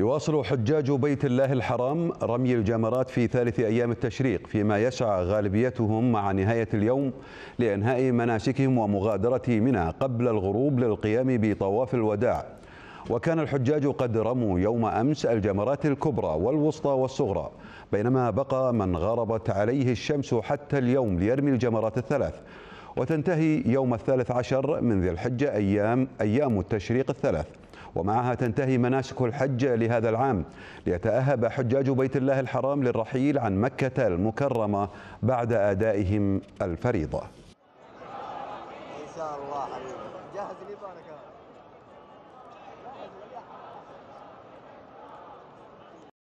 يواصل حجاج بيت الله الحرام رمي الجمرات في ثالث أيام التشريق فيما يسعى غالبيتهم مع نهاية اليوم لإنهاء مناسكهم ومغادرة منى قبل الغروب للقيام بطواف الوداع وكان الحجاج قد رموا يوم أمس الجمرات الكبرى والوسطى والصغرى بينما بقى من غربت عليه الشمس حتى اليوم ليرمي الجمرات الثلاث وتنتهي يوم الثالث عشر من ذي الحجة أيام, أيام التشريق الثلاث ومعها تنتهي مناسك الحج لهذا العام ليتأهب حجاج بيت الله الحرام للرحيل عن مكة المكرمة بعد أدائهم الفريضة. إن شاء الله حبيبي جاهز